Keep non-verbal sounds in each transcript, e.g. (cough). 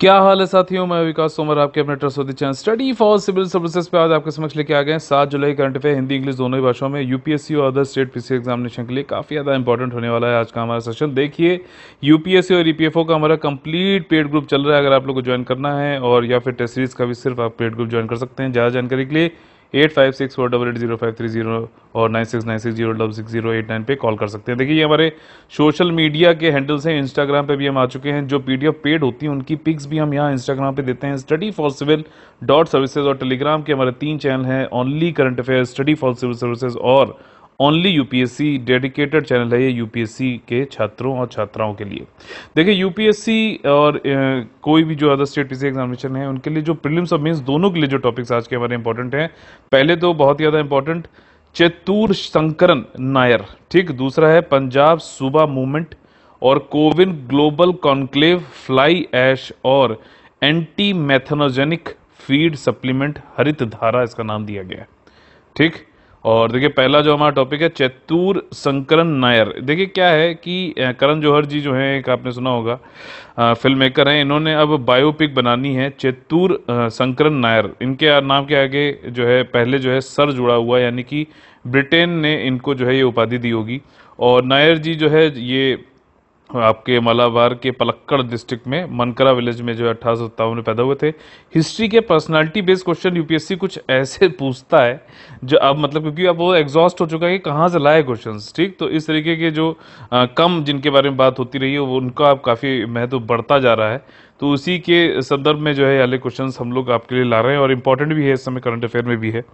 क्या हाल है साथियों मैं विकास तोमर आपके अपने trusty channel study for civil services पे आज आपके समक्ष लेके आ गए हैं सात जुलाई करंट अफेयर हिंदी इंग्लिश दोनों ही भाषाओं में यूपीएससी और अदर स्टेट पीसी एग्जामिनेशन के लिए काफ़ी ज़्यादा इंपॉर्टेंट होने वाला है आज का हमारा सेशन देखिए यूपीएससी और ई e का हमारा कंप्लीट पेड ग्रुप चल रहा है अगर आप लोग को ज्वाइन करना है और या फिर टेस्ट सीरीज का भी सिर्फ आप पेड ग्रुप ज्वाइन कर सकते हैं ज़्यादा जानकारी के लिए eight five six four double eight zero five three zero और nine six nine six zero double six zero eight nine पे कॉल कर सकते हैं देखिए ये हमारे सोशल मीडिया के हैंडल्स हैं इंस्टाग्राम पे भी हम आ चुके हैं जो पीडीएफ पेड होती हैं उनकी पिक्स भी हम यहाँ इंस्टाग्राम पे देते हैं study for civil dot services और टेलीग्राम के हमारे तीन चैनल हैं only current affair study for civil services और ओनली यूपीएससी डेडिकेटेड चैनल है ये यूपीएससी के छात्रों और छात्राओं के लिए देखिए यूपीएससी और ए, कोई भी जो अदर स्टेट पीसी एग्जामिनेशन है उनके लिए जो प्रिलिम्स और मेंस दोनों के लिए जो टॉपिक्स आज के हमारे इंपॉर्टेंट हैं पहले तो बहुत ज़्यादा इंपॉर्टेंट चतुर शंकरन नायर ठीक दूसरा है पंजाब सूबा मूवमेंट और CoWIN global conclave fly ash और एंटी मैथनोजेनिक फीड सप्लीमेंट हरित धारा इसका नाम दिया गया है ठीक और देखिए पहला जो हमारा टॉपिक है चैतूर संकरण नायर देखिए क्या है कि करण जौहर जी जो हैं एक आपने सुना होगा फिल्म मेकर हैं इन्होंने अब बायोपिक बनानी है चैतूर संकरण नायर इनके नाम के आगे जो है पहले जो है सर जुड़ा हुआ यानी कि ब्रिटेन ने इनको जो है ये उपाधि दी होगी और नायर जी जो है ये आपके मालाबार के पलक्कड़ डिस्ट्रिक्ट में मनकरा विलेज में जो है अठारह में पैदा हुए थे हिस्ट्री के पर्सनालिटी बेस्ड क्वेश्चन यूपीएससी कुछ ऐसे पूछता है जो अब मतलब क्योंकि अब वो एग्जॉस्ट हो चुका है कि कहाँ से लाए क्वेश्चन ठीक तो इस तरीके के जो आ, कम जिनके बारे में बात होती रही है वो उनका अब काफ़ी महत्व बढ़ता जा रहा है तो उसी के संदर्भ में जो है अले क्वेश्चन हम लोग आपके लिए ला रहे हैं और इंपॉर्टेंट भी है इस समय करंट अफेयर में भी है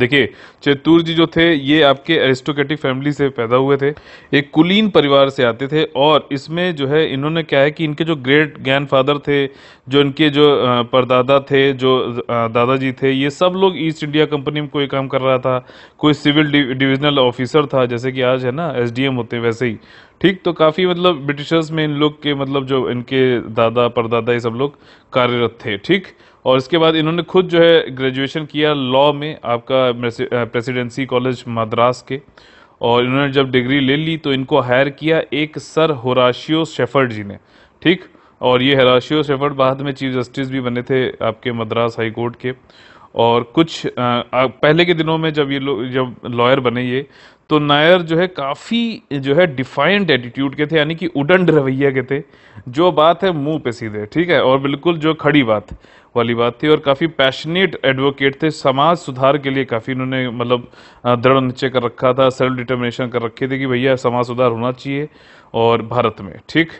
देखिए चेतूर जी जो थे ये आपके एरिस्टोक्रेटिक फैमिली से पैदा हुए थे एक कुलीन परिवार से आते थे और इसमें जो है इन्होंने क्या है कि इनके जो ग्रेट ग्रैंडफादर थे जो इनके जो परदादा थे जो दादाजी थे ये सब लोग ईस्ट इंडिया कंपनी में कोई काम कर रहा था कोई सिविल डिविजनल ऑफिसर था जैसे कि आज है ना एस होते वैसे ही ठीक तो काफ़ी मतलब ब्रिटिशर्स में इन लोग के मतलब जो इनके दादा परदादा ये सब लोग कार्यरत थे ठीक और इसके बाद इन्होंने खुद जो है ग्रेजुएशन किया लॉ में आपका प्रेसिडेंसी कॉलेज मद्रास के और इन्होंने जब डिग्री ले ली तो इनको हायर किया एक सर होराशियो शेफर्ड जी ने ठीक और ये हराशियो शेफर्ड बाद में चीफ जस्टिस भी बने थे आपके मद्रास हाई कोर्ट के और कुछ आ, पहले के दिनों में जब ये लोग जब लॉयर बने ये तो नायर जो है काफ़ी जो है डिफाइंड एटीट्यूड के थे यानी कि उडंड रवैया के थे जो बात है मुंह पे सीधे ठीक है और बिल्कुल जो खड़ी बात वाली बात थी और काफ़ी पैशनेट एडवोकेट थे समाज सुधार के लिए काफ़ी इन्होंने मतलब दृढ़ निश्चय कर रखा था सेल्फ डिटर्मिनेशन कर रखे थे कि भैया समाज सुधार होना चाहिए और भारत में ठीक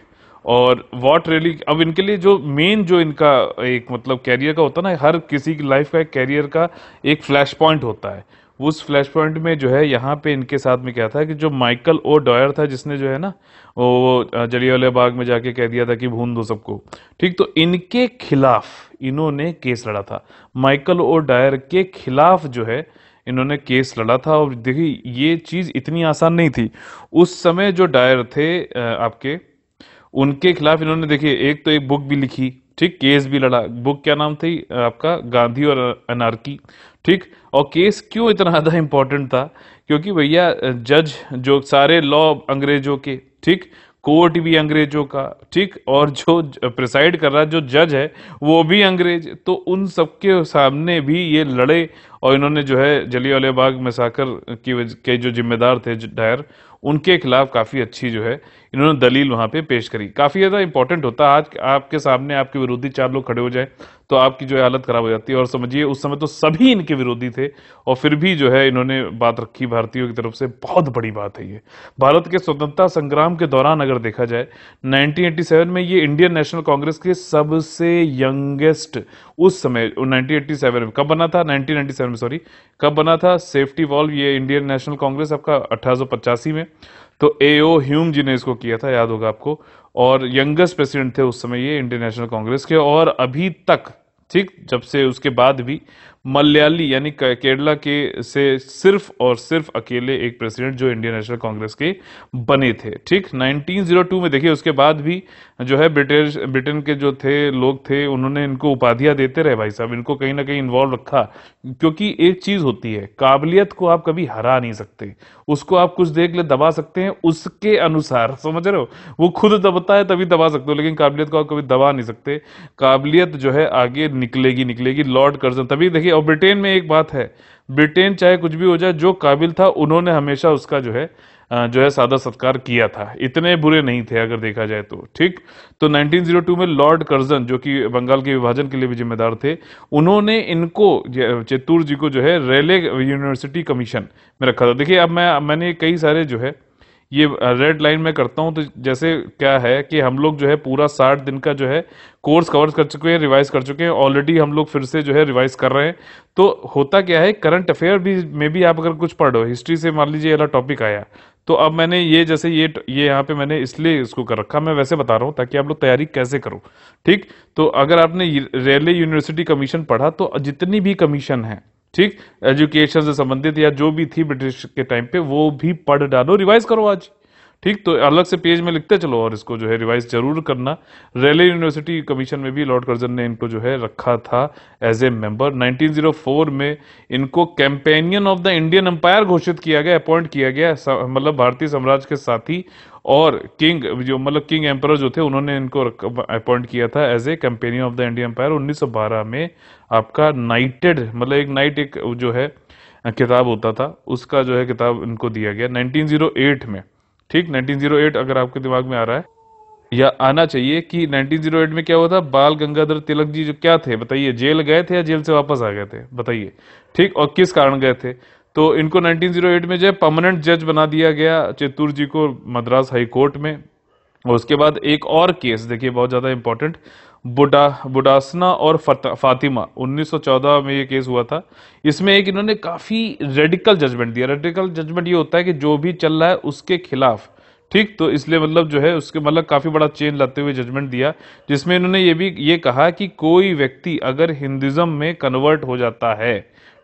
और वॉट रैली अब इनके लिए जो मेन जो इनका एक मतलब कैरियर का होता है ना हर किसी की लाइफ का एक कैरियर का एक फ्लैश पॉइंट होता है उस फ्लैश पॉइंट में जो है यहाँ पे इनके साथ में क्या था कि जो माइकल ओ डॉयर था जिसने जो है ना वो जलियावाले बाग में जाके कह दिया था कि भून दो सबको ठीक तो इनके खिलाफ इन्होंने केस लड़ा था माइकल ओ डायर के खिलाफ जो है इन्होंने केस लड़ा था और देखिए ये चीज़ इतनी आसान नहीं थी उस समय जो डायर थे आपके उनके खिलाफ इन्होंने देखिए एक तो एक बुक भी लिखी ठीक केस भी लड़ा बुक क्या नाम थी आपका गांधी और अनारकी ठीक और केस क्यों इतना ज़्यादा इम्पोर्टेंट था क्योंकि भैया जज जो सारे लॉ अंग्रेजों के ठीक कोर्ट भी अंग्रेजों का ठीक और जो प्रिसाइड कर रहा जो जज है वो भी अंग्रेज तो उन सबके सामने भी ये लड़े और इन्होंने जो है वाले बाग साकर की के जो जिम्मेदार थे डायर उनके खिलाफ काफ़ी अच्छी जो है इन्होंने दलील वहाँ पे पेश करी काफ़ी ज़्यादा इंपॉर्टेंट होता है आज आपके सामने आपके विरोधी चार लोग खड़े हो जाए तो आपकी जो है हालत ख़राब हो जाती है और समझिए उस समय तो सभी इनके विरोधी थे और फिर भी जो है इन्होंने बात रखी भारतीयों की तरफ से बहुत बड़ी बात है ये भारत के स्वतंत्रता संग्राम के दौरान अगर देखा जाए नाइनटीन में ये इंडियन नेशनल कांग्रेस के सबसे यंगेस्ट उस समय नाइनटीन में कब बना था नाइनटीन में सॉरी कब बना था सेफ्टी वॉल्व ये इंडियन नेशनल कांग्रेस आपका अट्ठारह में तो ए ओ ह्यूम जी ने इसको किया था याद होगा आपको और यंगेस्ट प्रेसिडेंट थे उस समय ये इंडियन नेशनल कांग्रेस के और अभी तक ठीक जब से उसके बाद भी मलयाली यानी केरला के से सिर्फ और सिर्फ अकेले एक प्रेसिडेंट जो इंडियन नेशनल कांग्रेस के बने थे ठीक 1902 में देखिए उसके बाद भी जो है ब्रिटिश ब्रिटेन के जो थे लोग थे उन्होंने इनको उपाधियां देते रहे भाई साहब इनको कहीं ना कहीं इन्वॉल्व रखा क्योंकि एक चीज होती है काबिलियत को आप कभी हरा नहीं सकते उसको आप कुछ देख ले दबा सकते हैं उसके अनुसार समझ रहे हो वो खुद दबता है तभी दबा सकते हो लेकिन काबिलियत को आप कभी दबा नहीं सकते काबिलियत जो है आगे निकलेगी निकलेगी लॉर्ड कर्जन तभी देखिए और ब्रिटेन में एक बात है ब्रिटेन चाहे कुछ भी हो जाए जो काबिल था उन्होंने हमेशा उसका जो है जो है सादा सत्कार किया था इतने बुरे नहीं थे अगर देखा जाए तो ठीक तो 1902 में लॉर्ड कर्जन जो कि बंगाल के विभाजन के लिए भी जिम्मेदार थे उन्होंने इनको चित्तूर जी को जो है रेले यूनिवर्सिटी कमीशन में रखा था देखिए अब मैं मैंने कई सारे जो है ये रेड लाइन में करता हूँ तो जैसे क्या है कि हम लोग जो है पूरा साठ दिन का जो है कोर्स कवर कर चुके हैं रिवाइज कर चुके हैं ऑलरेडी हम लोग फिर से जो है रिवाइज कर रहे हैं तो होता क्या है करंट अफेयर भी में भी आप अगर कुछ पढ़ो हिस्ट्री से मान लीजिए अला टॉपिक आया तो अब मैंने ये जैसे ये ये यहाँ पे मैंने इसलिए इसको कर रखा मैं वैसे बता रहा हूँ ताकि आप लोग तैयारी कैसे करो ठीक तो अगर आपने रेलवे यूनिवर्सिटी कमीशन पढ़ा तो जितनी भी कमीशन है ठीक एजुकेशन से संबंधित या जो भी थी ब्रिटिश के टाइम पे वो भी पढ़ डालो रिवाइज करो आज ठीक तो अलग से पेज में लिखते चलो और इसको जो है रिवाइज जरूर करना रेले यूनिवर्सिटी कमीशन में भी लॉर्ड कर्जन ने इनको जो है रखा था एज ए मेंबर 1904 में इनको companion of the Indian Empire घोषित किया गया अपॉइंट किया गया मतलब भारतीय साम्राज्य के साथी और किंग जो मतलब किंग एम्पर जो थे उन्होंने इनको अपॉइंट किया था as a companion of the Indian Empire उन्नीस में आपका नाइटेड मतलब एक नाइट एक जो है किताब होता था उसका जो है किताब इनको दिया गया 1908 में ठीक 1908 अगर आपके दिमाग में आ रहा है या आना चाहिए कि 1908 में क्या हुआ था बाल गंगाधर तिलक जी जो क्या थे बताइए जेल गए थे या जेल से वापस आ गए थे बताइए ठीक और किस कारण गए थे तो इनको 1908 में जो है परमानेंट जज बना दिया गया चेतुर जी को मद्रास हाई कोर्ट में और उसके बाद एक और केस देखिए बहुत ज़्यादा इंपॉर्टेंट बुडा बुडासना और फातिमा 1914 में ये केस हुआ था इसमें एक इन्होंने काफ़ी रेडिकल जजमेंट दिया रेडिकल जजमेंट ये होता है कि जो भी चल रहा है उसके खिलाफ ठीक तो इसलिए मतलब जो है उसके मतलब काफ़ी बड़ा चेंज लाते हुए जजमेंट दिया जिसमें इन्होंने ये भी ये कहा कि कोई व्यक्ति अगर हिंदुज़म में कन्वर्ट हो जाता है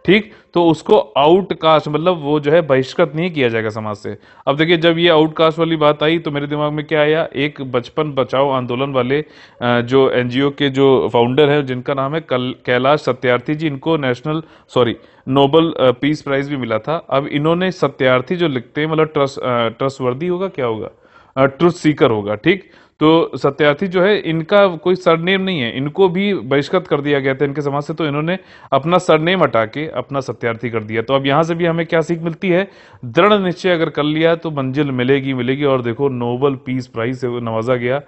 ठीक तो उसको आउटकास्ट मतलब वो जो है बहिष्कृत नहीं किया जाएगा समाज से अब देखिए जब ये आउटकास्ट वाली बात आई तो मेरे दिमाग में क्या आया एक बचपन बचाओ आंदोलन वाले जो एनजीओ के जो फाउंडर हैं जिनका नाम है कैलाश सत्यार्थी जी इनको national sorry Nobel peace prize भी मिला था अब इन्होंने सत्यार्थी जो लिखते हैं मतलब ट्रस्ट ट्रस्ट वर्दी होगा क्या होगा ट्रुथ सीकर होगा ठीक तो सत्यार्थी जो है इनका कोई सरनेम नहीं है इनको भी बहिष्कृत कर दिया गया था इनके समाज से तो इन्होंने अपना सरनेम हटा के अपना सत्यार्थी कर दिया तो अब यहां से भी हमें क्या सीख मिलती है दृढ़ निश्चय अगर कर लिया तो मंजिल मिलेगी मिलेगी और देखो नोबल पीस प्राइज से नवाजा गया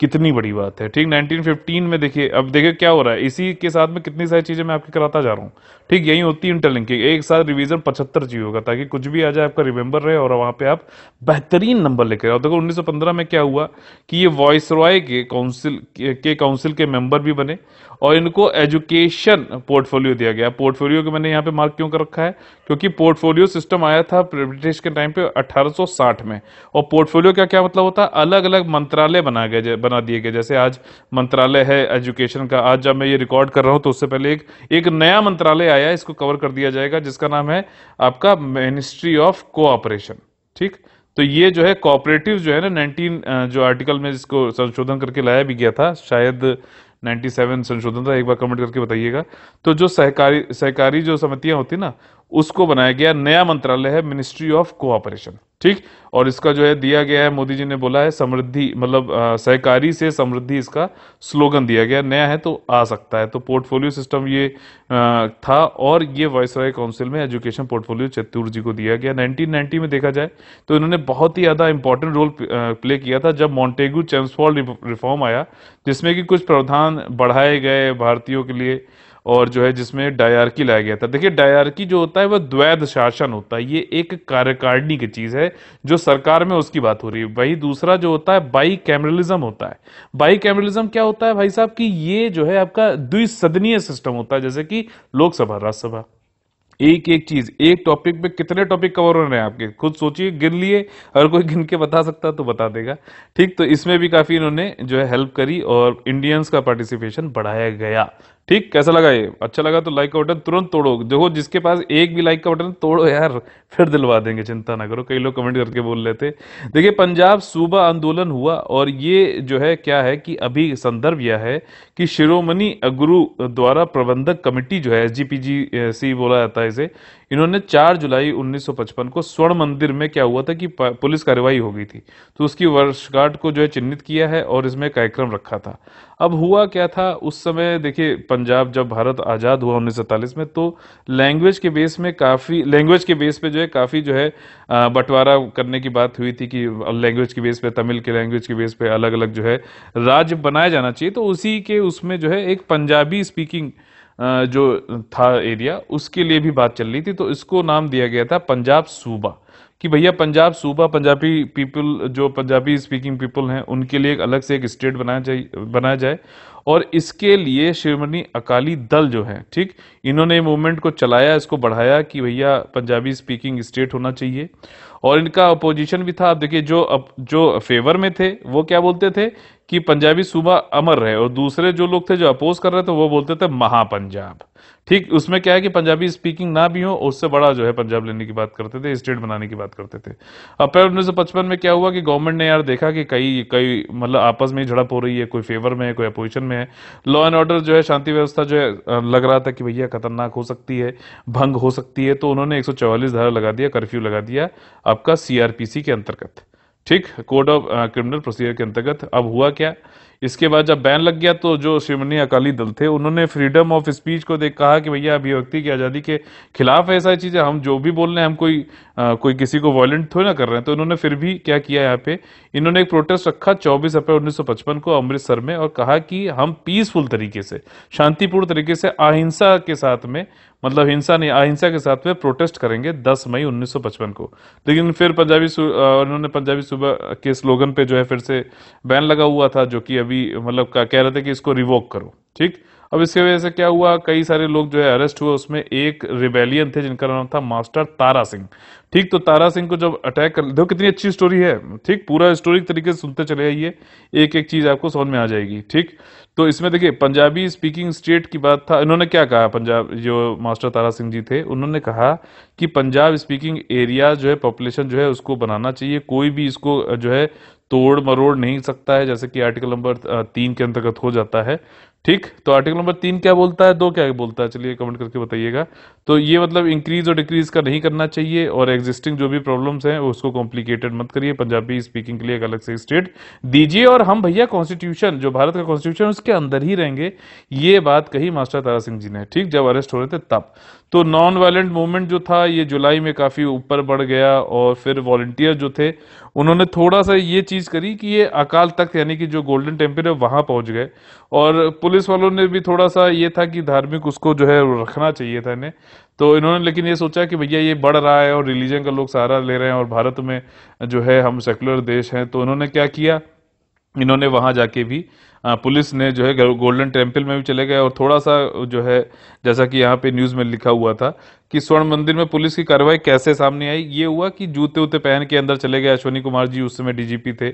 कितनी बड़ी बात है ठीक 1915 में देखिए अब देखिए क्या हो रहा है इसी के साथ में कितनी सारी चीज़ें मैं आपकी कराता जा रहा हूँ ठीक यही होती है इंटरलिंकिंग एक साथ रिवीजन पचहत्तर जी होगा ताकि कुछ भी आ जाए आपका रिमेंबर रहे और वहां पे आप बेहतरीन नंबर लेकर आओ देखो उन्नीस में क्या हुआ कि ये वॉइस रॉय के काउंसिल के काउंसिल के मेंबर भी बने और इनको एजुकेशन पोर्टफोलियो दिया गया पोर्टफोलियो के मैंने यहाँ पे मार्क क्यों कर रखा है क्योंकि पोर्टफोलियो सिस्टम आया था ब्रिटिश के टाइम पे 1860 में और पोर्टफोलियो का क्या मतलब होता है अलग अलग मंत्रालय बना गए बना दिए गए जैसे आज मंत्रालय है एजुकेशन का आज जब मैं ये रिकॉर्ड कर रहा हूँ तो उससे पहले एक एक नया मंत्रालय आया इसको कवर कर दिया जाएगा जिसका नाम है आपका मिनिस्ट्री ऑफ कोऑपरेशन ठीक तो ये जो है कॉपरेटिव जो है ना 19 जो आर्टिकल में जिसको संशोधन करके लाया भी गया था शायद 97 संशोधन था एक बार कमेंट करके बताइएगा तो जो सहकारी सहकारी जो समितियां होती ना उसको बनाया गया नया मंत्रालय है मिनिस्ट्री ऑफ कोऑपरेशन ठीक और इसका जो है दिया गया है मोदी जी ने बोला है समृद्धि मतलब सहकारी से समृद्धि इसका स्लोगन दिया गया नया है तो आ सकता है तो पोर्टफोलियो सिस्टम ये आ, था और ये राय काउंसिल में एजुकेशन पोर्टफोलियो चतुर जी को दिया गया 1990 में देखा जाए तो इन्होंने बहुत ही ज़्यादा इंपॉर्टेंट रोल प्ले किया था जब मॉन्टेगू चैम्सफॉल रिफॉर्म आया जिसमें कि कुछ प्रावधान बढ़ाए गए भारतीयों के लिए और जो है जिसमें डायरकी लाया गया था देखिए डायरकी जो होता है वह द्वैध शासन होता है ये एक कार्यकारिणी की चीज़ है जो सरकार में उसकी बात हो रही है वही दूसरा जो होता है बाई कैमरलिज्म होता है बाई कैमरलिज्म क्या होता है भाई साहब कि ये जो है आपका द्विसदनीय सिस्टम होता है जैसे कि लोकसभा राज्यसभा एक एक चीज एक टॉपिक पे कितने टॉपिक कवर हो रहे हैं आपके खुद सोचिए गिन लिए अगर कोई गिन के बता सकता तो बता देगा ठीक तो इसमें भी काफी इन्होंने जो है हेल्प करी और इंडियंस का पार्टिसिपेशन बढ़ाया गया ठीक कैसा लगा ये अच्छा लगा तो लाइक का बटन तुरंत तोड़ो देखो जिसके पास एक भी लाइक का बटन तोड़ो यार फिर दिलवा देंगे चिंता ना करो कई लोग कमेंट करके बोल रहे थे देखिए पंजाब सूबा आंदोलन हुआ और ये जो है क्या है कि अभी संदर्भ यह है कि शिरोमणि गुरु द्वारा प्रबंधक कमेटी जो है एस जी बोला जाता है इसे इन्होंने 4 जुलाई 1955 को स्वर्ण मंदिर में क्या हुआ था कि पुलिस कार्रवाई हो गई थी तो उसकी वर्षगांठ को जो है चिन्हित किया है और इसमें कार्यक्रम रखा था अब हुआ क्या था उस समय देखिए पंजाब जब भारत आज़ाद हुआ उन्नीस में तो लैंग्वेज के बेस में काफ़ी लैंग्वेज के बेस पे जो है काफ़ी जो है बंटवारा करने की बात हुई थी कि लैंग्वेज के बेस पे तमिल के लैंग्वेज के बेस पे अलग अलग जो है राज्य बनाया जाना चाहिए तो उसी के उसमें जो है एक पंजाबी स्पीकिंग जो था एरिया उसके लिए भी बात चल रही थी तो इसको नाम दिया गया था पंजाब सूबा कि भैया पंजाब सूबा पंजाबी पीपल जो पंजाबी स्पीकिंग पीपल हैं उनके लिए एक अलग से एक स्टेट बनाया जाए बनाया जाए और इसके लिए श्रीमणि अकाली दल जो है ठीक इन्होंने मूवमेंट को चलाया इसको बढ़ाया कि भैया पंजाबी स्पीकिंग स्टेट होना चाहिए और इनका अपोजिशन भी था आप देखिए जो अप, जो फेवर में थे वो क्या बोलते थे कि पंजाबी सूबा अमर रहे और दूसरे जो लोग थे जो अपोज कर रहे थे वो बोलते थे महापंजाब ठीक उसमें क्या है कि पंजाबी स्पीकिंग ना भी हो उससे बड़ा जो है पंजाब लेने की बात करते थे स्टेट बनाने की बात करते थे अप्रैल उन्नीस सौ पचपन में क्या हुआ कि गवर्नमेंट ने यार देखा कि कई कई मतलब आपस में ही झड़प हो रही है कोई फेवर में है कोई अपोजिशन में है लॉ एंड ऑर्डर जो है शांति व्यवस्था जो है लग रहा था कि भैया खतरनाक हो सकती है भंग हो सकती है तो उन्होंने एक धारा लगा दिया कर्फ्यू लगा दिया आपका सीआरपीसी के अंतर्गत ठीक कोड ऑफ क्रिमिनल प्रोसीजर के अंतर्गत अब हुआ क्या इसके बाद जब बैन लग गया तो जो श्रोमणी अकाली दल थे उन्होंने फ्रीडम ऑफ स्पीच को देख कहा कि भैया अभिव्यक्ति की आज़ादी के खिलाफ ऐसा चीज़ है हम जो भी बोल रहे हैं हम कोई आ, कोई किसी को वॉयेंट थोड़ी ना कर रहे हैं तो इन्होंने फिर भी क्या किया यहाँ पे इन्होंने एक प्रोटेस्ट रखा चौबीस अप्रैल उन्नीस को अमृतसर में और कहा कि हम पीसफुल तरीके से शांतिपूर्ण तरीके से अहिंसा के साथ में मतलब हिंसा नहीं अहिंसा के साथ में प्रोटेस्ट करेंगे 10 मई 1955 को लेकिन फिर पंजाबी उन्होंने पंजाबी सुबह के स्लोगन पे जो है फिर से बैन लगा हुआ था जो कि अभी मतलब कह रहे थे कि इसको रिवोक करो ठीक अब इसके वजह से क्या हुआ कई सारे लोग जो है अरेस्ट हुए उसमें एक रिबेलियन थे जिनका नाम था मास्टर तारा सिंह ठीक तो तारा सिंह को जब अटैक कर देखो कितनी अच्छी स्टोरी है ठीक पूरा स्टोरी तरीके से सुनते चले आइए एक एक चीज आपको समझ में आ जाएगी ठीक तो इसमें देखिए पंजाबी स्पीकिंग स्टेट की बात था इन्होंने क्या कहा पंजाब जो मास्टर तारा सिंह जी थे उन्होंने कहा कि पंजाब स्पीकिंग एरिया जो है पॉपुलेशन जो है उसको बनाना चाहिए कोई भी इसको जो है तोड़ मरोड़ नहीं सकता है जैसे कि आर्टिकल नंबर तीन के अंतर्गत हो जाता है ठीक तो आर्टिकल नंबर तीन क्या बोलता है दो क्या बोलता है चलिए कमेंट करके बताइएगा तो ये मतलब इंक्रीज और डिक्रीज का नहीं करना चाहिए और एग्जिस्टिंग जो भी प्रॉब्लम्स हैं उसको कॉम्प्लिकेटेड मत करिए पंजाबी स्पीकिंग के लिए एक अलग से स्टेट दीजिए और हम भैया कॉन्स्टिट्यूशन जो भारत का कॉन्स्टिट्यूशन उसके अंदर ही रहेंगे ये बात कही मास्टर तारा सिंह जी ने ठीक जब अरेस्ट हो रहे थे तब तो नॉन वायलेंट मूवमेंट जो था ये जुलाई में काफ़ी ऊपर बढ़ गया और फिर वॉल्टियर जो थे उन्होंने थोड़ा सा ये चीज़ करी कि ये अकाल तख्त यानी कि जो गोल्डन टेम्पल है वहाँ पहुँच गए और पुलिस वालों ने भी थोड़ा सा ये था कि धार्मिक उसको जो है रखना चाहिए था इन्हें तो इन्होंने लेकिन ये सोचा कि भैया ये बढ़ रहा है और रिलीजन का लोग सहारा ले रहे हैं और भारत में जो है हम सेकुलर देश हैं तो उन्होंने क्या किया इन्होंने वहाँ जाके भी पुलिस ने जो है गोल्डन टेम्पल में भी चले गए और थोड़ा सा जो है जैसा कि यहाँ पे न्यूज़ में लिखा हुआ था कि स्वर्ण मंदिर में पुलिस की कार्रवाई कैसे सामने आई ये हुआ कि जूते उते पहन के अंदर चले गए अश्वनी कुमार जी उस समय डीजीपी थे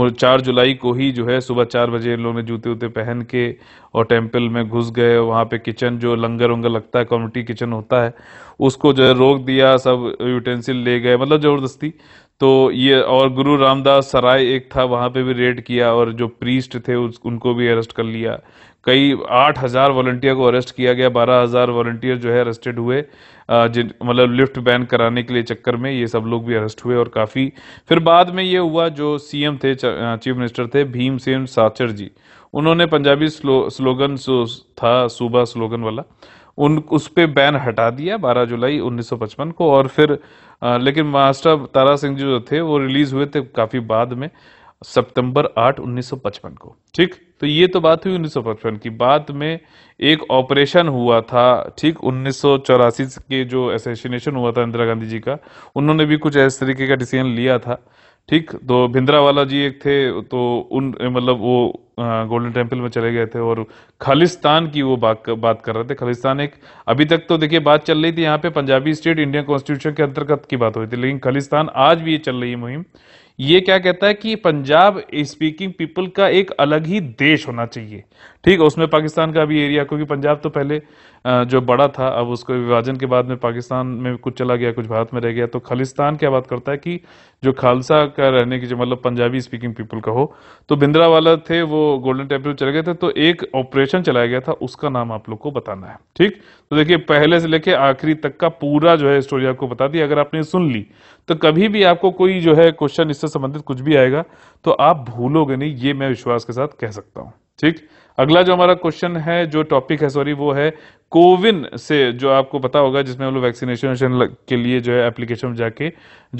और चार जुलाई को ही जो है सुबह चार बजे इन लोगों ने जूते उते पहन के और टेम्पल में घुस गए वहाँ पे किचन जो लंगर वंगर लगता है कम्युनिटी किचन होता है उसको जो है रोक दिया सब यूटेंसिल ले गए मतलब ज़बरदस्ती तो ये और गुरु रामदास सराय एक था वहाँ पे भी रेड किया और जो प्रीस्ट थे उस उनको भी अरेस्ट कर लिया कई आठ हज़ार वॉल्टियर को अरेस्ट किया गया बारह हज़ार वॉल्टियर जो है अरेस्टेड हुए जिन मतलब लिफ्ट बैन कराने के लिए चक्कर में ये सब लोग भी अरेस्ट हुए और काफ़ी फिर बाद में ये हुआ जो सीएम थे चीफ मिनिस्टर थे भीमसेन साचर जी उन्होंने पंजाबी स्लो, स्लोगन था सूबा स्लोगन वाला उन उस पर बैन हटा दिया 12 जुलाई 1955 को और फिर आ, लेकिन मास्टर तारा सिंह जी जो थे वो रिलीज हुए थे काफी बाद में सितंबर 8 1955 को ठीक तो ये तो बात हुई 1955 की बाद में एक ऑपरेशन हुआ था ठीक उन्नीस के जो एसोसिनेशन हुआ था इंदिरा गांधी जी का उन्होंने भी कुछ ऐसे तरीके का डिसीजन लिया था ठीक तो भिंदरा वाला जी एक थे तो उन मतलब वो गोल्डन टेम्पल में चले गए थे और खालिस्तान की वो बात बात कर रहे थे खालिस्तान एक अभी तक तो देखिए बात चल रही थी यहाँ पे पंजाबी स्टेट इंडियन कॉन्स्टिट्यूशन के अंतर्गत की बात हुई थी लेकिन खालिस्तान आज भी ये चल रही है मुहिम ये क्या कहता है कि पंजाब स्पीकिंग पीपल का एक अलग ही देश होना चाहिए ठीक है उसमें पाकिस्तान का भी एरिया क्योंकि पंजाब तो पहले जो बड़ा था अब उसको विभाजन के बाद में पाकिस्तान में कुछ चला गया कुछ भारत में रह गया तो खालिस्तान क्या बात करता है कि जो खालसा का रहने की जो मतलब पंजाबी स्पीकिंग पीपल का हो तो बिंद्रा वाला थे वो गोल्डन टेम्पल चले गए थे तो एक ऑपरेशन चलाया गया था उसका नाम आप लोग को बताना है ठीक तो देखिए पहले से लेके आखिरी तक का पूरा जो है स्टोरी आपको बता दी अगर आपने सुन ली तो कभी भी आपको कोई जो है क्वेश्चन इससे संबंधित कुछ भी आएगा तो आप भूलोगे नहीं ये मैं विश्वास के साथ कह सकता हूँ ठीक अगला जो हमारा क्वेश्चन है जो टॉपिक है सॉरी वो है कोविन से जो आपको पता होगा जिसमें हम लोग वैक्सीनेशन के लिए जो है एप्लीकेशन जाके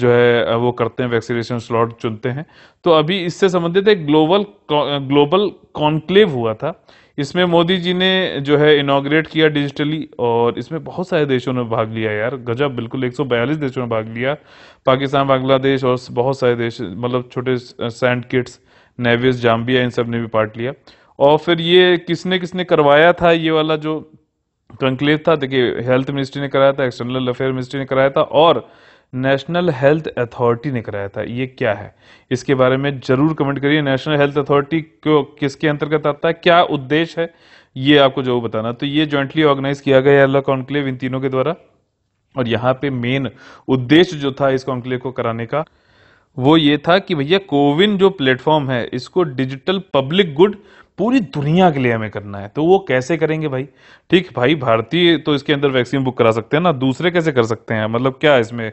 जो है वो करते हैं वैक्सीनेशन स्लॉट चुनते हैं तो अभी इससे संबंधित एक ग्लोबल ग्लोबल कॉन्क्लेव हुआ था इसमें मोदी जी ने जो है इनाग्रेट किया डिजिटली और इसमें बहुत सारे देशों ने भाग लिया यार गजब बिल्कुल 142 देशों ने भाग लिया पाकिस्तान बांग्लादेश और बहुत सारे देश मतलब छोटे सैंड किट्स नेविस जाम्बिया इन सब ने भी पार्ट लिया और फिर ये किसने किसने करवाया था ये वाला जो कंक्लेव था देखिए हेल्थ मिनिस्ट्री ने कराया था एक्सटर्नल अफेयर मिनिस्ट्री ने कराया था और नेशनल हेल्थ अथॉरिटी ने कराया था ये क्या है इसके बारे में जरूर कमेंट करिए नेशनल हेल्थ अथॉरिटी को किसके अंतर्गत आता है क्या उद्देश्य है ये आपको जरूर बताना तो ये ज्वाइंटली ऑर्गेनाइज किया गया अल्लाह कॉन्क्लेव इन तीनों के द्वारा और यहाँ पे मेन उद्देश्य जो था इस कॉन्क्लेव को कराने का वो ये था कि भैया कोविन जो प्लेटफॉर्म है इसको डिजिटल पब्लिक गुड पूरी दुनिया के लिए हमें करना है तो वो कैसे करेंगे भाई ठीक भाई भारतीय तो इसके अंदर वैक्सीन बुक करा सकते हैं ना दूसरे कैसे कर सकते हैं मतलब क्या इसमें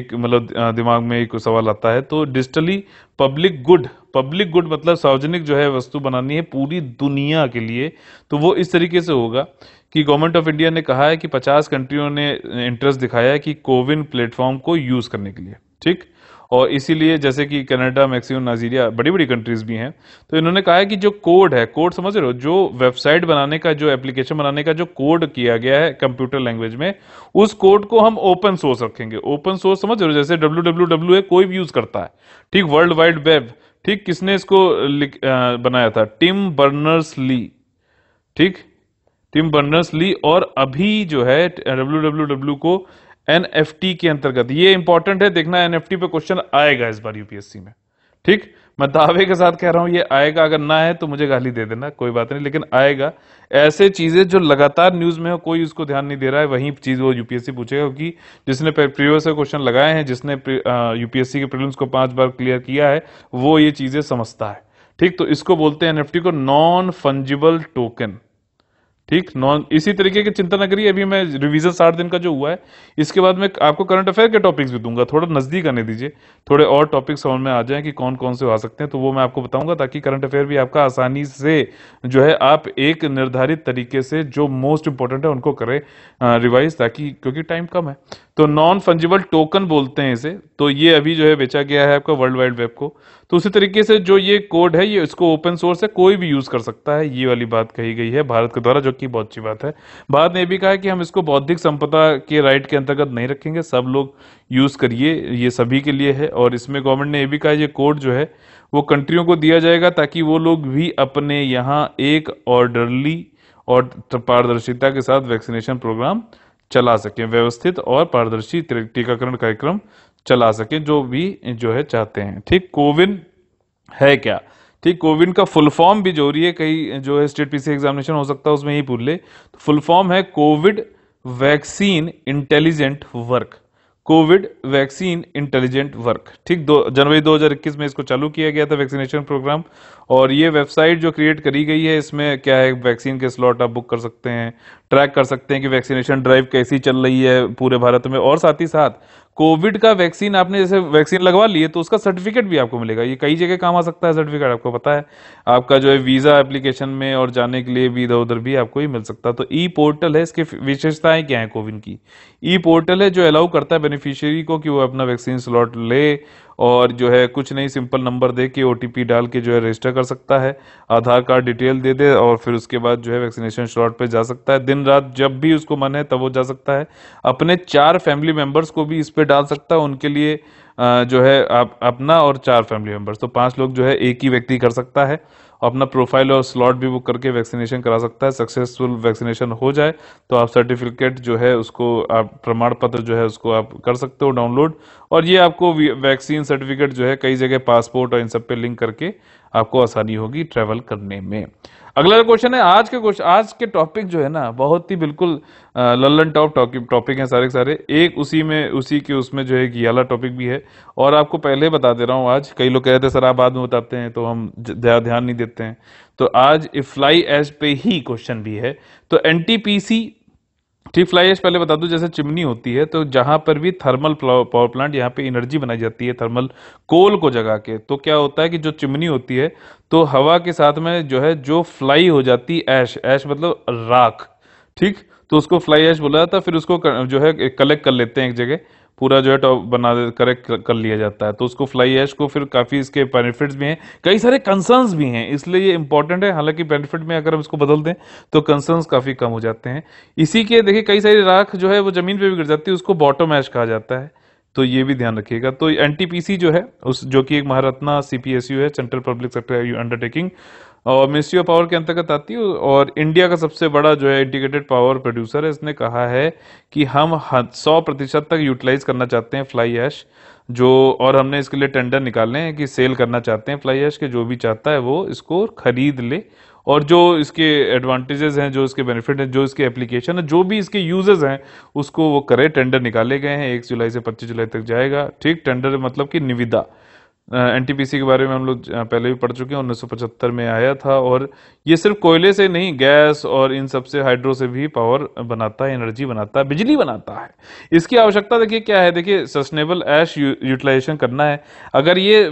एक मतलब दिमाग में एक सवाल आता है तो digitally public good public good मतलब सार्वजनिक जो है वस्तु बनानी है पूरी दुनिया के लिए तो वो इस तरीके से होगा कि गवर्नमेंट ऑफ इंडिया ने कहा है कि 50 कंट्रियों ने इंटरेस्ट दिखाया है कि कोविन प्लेटफॉर्म को यूज़ करने के लिए ठीक और इसीलिए जैसे कि कनाडा मैक्सिको नाइजीरिया बड़ी बड़ी कंट्रीज भी हैं तो इन्होंने कहा है कि जो कोड है कोड समझ रहे हो जो वेबसाइट बनाने का जो एप्लीकेशन बनाने का जो कोड किया गया है कंप्यूटर लैंग्वेज में उस कोड को हम ओपन सोर्स रखेंगे ओपन सोर्स समझ रहे हो जैसे डब्ल्यू डब्ल्यू है कोई भी यूज करता है ठीक वर्ल्ड वाइड वेब ठीक किसने इसको आ, बनाया था टिम बर्नर्स ली ठीक टिम बर्नर्स ली और अभी जो है डब्ल्यू डब्ल्यू डब्ल्यू को एनएफटी के अंतर्गत ये इंपॉर्टेंट है देखना एनएफटी पे क्वेश्चन आएगा इस बार यूपीएससी में ठीक मैं दावे के साथ कह रहा हूं ये आएगा अगर ना है तो मुझे गाली दे देना कोई बात नहीं लेकिन आएगा ऐसे चीजें जो लगातार न्यूज में हो कोई उसको ध्यान नहीं दे रहा है वही चीज वो यूपीएससी पूछेगा क्योंकि जिसने प्रीवियस क्वेश्चन लगाए हैं जिसने यूपीएससी के प्रीलिम्स को पांच बार क्लियर किया है वो ये चीजें समझता है ठीक तो इसको बोलते हैं एनएफटी को नॉन फंजिबल टोकन ठीक नॉन इसी तरीके की चिंता नगरी अभी मैं रिवीजन साठ दिन का जो हुआ है इसके बाद मैं आपको करंट अफेयर के टॉपिक्स भी दूंगा थोड़ा नजदीक आने दीजिए थोड़े और टॉपिक्स समझ में आ जाए कि कौन कौन से आ सकते हैं तो वो मैं आपको बताऊंगा ताकि करंट अफेयर भी आपका आसानी से जो है आप एक निर्धारित तरीके से जो मोस्ट इंपॉर्टेंट है उनको करें रिवाइज ताकि क्योंकि टाइम कम है तो नॉन फंजिबल टोकन बोलते हैं इसे तो ये अभी जो है बेचा गया है आपका वर्ल्ड वाइड वेब को तो उसी तरीके से जो ये कोड है ये इसको ओपन सोर्स है कोई भी यूज कर सकता है ये वाली बात कही गई है भारत के द्वारा जो कि बहुत अच्छी बात है भारत ने भी कहा है कि हम इसको बौद्धिक संपदा के राइट के अंतर्गत नहीं रखेंगे सब लोग यूज करिए ये सभी के लिए है और इसमें गवर्नमेंट ने यह भी कहा ये कोड जो है वो कंट्रियों को दिया जाएगा ताकि वो लोग भी अपने यहाँ एक ऑर्डरली और पारदर्शिता के साथ वैक्सीनेशन प्रोग्राम चला सकें व्यवस्थित और पारदर्शी टीकाकरण कार्यक्रम चला सकें जो भी जो है चाहते हैं ठीक कोविन है क्या ठीक कोविन का फुल फॉर्म भी जरूरी है कई जो है स्टेट पीसी एग्जामिनेशन हो सकता है उसमें ही भूल ले तो फुल फॉर्म है covid vaccine intelligent work covid vaccine intelligent work ठीक दो जनवरी 2021 में इसको चालू किया गया था वैक्सीनेशन प्रोग्राम और ये वेबसाइट जो क्रिएट करी गई है इसमें क्या है वैक्सीन के स्लॉट आप बुक कर सकते हैं ट्रैक कर सकते हैं कि वैक्सीनेशन ड्राइव कैसी चल रही है पूरे भारत में और साथ ही साथ कोविड का वैक्सीन आपने जैसे वैक्सीन लगवा लिए तो उसका सर्टिफिकेट भी आपको मिलेगा ये कई जगह काम आ सकता है सर्टिफिकेट आपको पता है आपका जो है वीज़ा एप्लीकेशन में और जाने के लिए भी इधर उधर भी आपको ही मिल सकता तो है तो ई पोर्टल है इसकी विशेषताएं क्या है कोविन की ई पोर्टल है जो अलाउ करता है बेनिफिशियरी को कि वो अपना वैक्सीन स्लॉट ले और जो है कुछ नहीं सिंपल नंबर दे के ओ डाल के जो है रजिस्टर कर सकता है आधार कार्ड डिटेल दे दे और फिर उसके बाद जो है वैक्सीनेशन शॉट पर जा सकता है दिन रात जब भी उसको मन है तब वो जा सकता है अपने चार फैमिली मेम्बर्स को भी इस पर डाल सकता है उनके लिए जो है आप अपना और चार फैमिली मेम्बर्स तो पांच लोग जो है एक ही व्यक्ति कर सकता है अपना प्रोफाइल और स्लॉट भी बुक करके वैक्सीनेशन करा सकता है सक्सेसफुल वैक्सीनेशन हो जाए तो आप सर्टिफिकेट जो है उसको आप प्रमाण पत्र जो है उसको आप कर सकते हो डाउनलोड और ये आपको वैक्सीन सर्टिफिकेट जो है कई जगह पासपोर्ट और इन सब पे लिंक करके आपको आसानी होगी ट्रैवल करने में अगला क्वेश्चन है आज के क्वेश्चन आज के टॉपिक जो है ना बहुत ही बिल्कुल लल्लन टॉप टॉपिक हैं सारे के सारे एक उसी में उसी के उसमें जो है अला टॉपिक भी है और आपको पहले बता दे रहा हूँ आज कई लोग कह रहे थे सर आप बाद में बताते हैं तो हम ज़्यादा ध्यान नहीं देते हैं तो आज फ्लाई एज पे ही क्वेश्चन भी है तो एन ठीक फ्लाई एश पहले बता दूं जैसे चिमनी होती है तो जहां पर भी थर्मल पावर प्लांट यहाँ पे एनर्जी बनाई जाती है थर्मल कोल को जगा के तो क्या होता है कि जो चिमनी होती है तो हवा के साथ में जो है जो फ्लाई हो जाती है ऐश ऐश मतलब राख ठीक तो उसको फ्लाई ऐश बोला जाता फिर उसको जो है कलेक्ट कर लेते हैं एक जगह पूरा जो है टॉप बना करेक्ट कर लिया जाता है तो उसको फ्लाई ऐश को फिर काफ़ी इसके बेनिफिट्स भी हैं कई सारे कंसर्न्स भी हैं इसलिए ये इंपॉर्टेंट है हालांकि बेनिफिट में अगर हम इसको बदल दें तो कंसर्न्स काफ़ी कम हो जाते हैं इसी के देखिए कई सारी राख जो है वो ज़मीन पर भी गिर जाती है उसको बॉटम ऐश कहा जाता है तो ये भी ध्यान रखिएगा तो एनटीपीसी जो है उस जो कि एक महारत्ना सीपीएसयू है सेंट्रल पब्लिक सेक्टर अंडरटेकिंग और मिनिस्ट्री ऑफ पावर के अंतर्गत आती है और इंडिया का सबसे बड़ा जो है इंटीग्रेटेड पावर प्रोड्यूसर है इसने कहा है कि हम सौ प्रतिशत तक यूटिलाइज करना चाहते हैं फ्लाई ऐश जो और हमने इसके लिए टेंडर निकाले हैं कि सेल करना चाहते हैं फ्लाई ऐश के जो भी चाहता है वो इसको खरीद ले और जो इसके एडवांटेजेस हैं जो इसके बेनिफिट हैं जो इसके एप्लीकेशन है जो भी इसके यूजेस हैं उसको वो करे टेंडर निकाले गए हैं एक जुलाई से पच्चीस जुलाई तक जाएगा ठीक टेंडर मतलब कि निविदा एन के बारे में हम लोग पहले भी पढ़ चुके हैं उन्नीस में आया था और ये सिर्फ कोयले से नहीं गैस और इन सब से हाइड्रो से भी पावर बनाता है एनर्जी बनाता है बिजली बनाता है इसकी आवश्यकता देखिए क्या है देखिए सस्टेनेबल ऐश यूटिलाइजेशन करना है अगर ये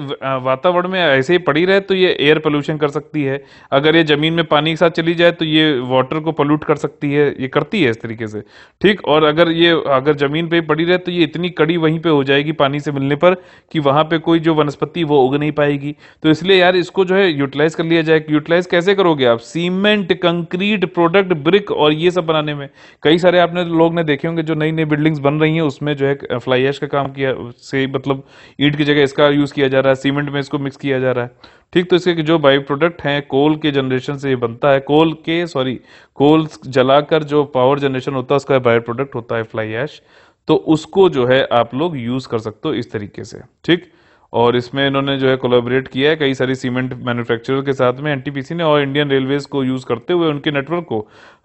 वातावरण में ऐसे ही पड़ी रहे तो ये एयर पोल्यूशन कर सकती है अगर ये ज़मीन में पानी के साथ चली जाए तो ये वाटर को पोल्यूट कर सकती है ये करती है इस तरीके से ठीक और अगर ये अगर ज़मीन पर पड़ी रहे तो ये इतनी कड़ी वहीं पर हो जाएगी पानी से मिलने पर कि वहां पर कोई जो वनस्पति पत्ती वो उग नहीं पाएगी तो इसलिए यार इसको जो है यूटिलाइज कर लिया जाए यूटिलाइज कैसे करोगे आप सीमेंट कंक्रीट प्रोडक्ट ब्रिक और ये सब बनाने में कई सारे आपने लोग ने देखे होंगे जो नई नई बिल्डिंग्स बन रही हैं उसमें जो है फ्लाई ऐश का काम किया से मतलब ईट की जगह इसका यूज किया जा रहा है सीमेंट में इसको मिक्स किया जा रहा है ठीक तो इसके जो बायो प्रोडक्ट हैं कोल के जनरेशन से ये बनता है कोल के सॉरी कोल जलाकर जो पावर जनरेशन होता है उसका बायो प्रोडक्ट होता है फ्लाई ऐश तो उसको जो है आप लोग यूज कर सकते हो इस तरीके से ठीक और इसमें इन्होंने जो है कोलाबरेट किया है कई सारी सीमेंट मैन्युफैक्चर के साथ में एनटीपीसी ने और इंडियन रेलवेज को यूज करते हुए उनके नेटवर्क को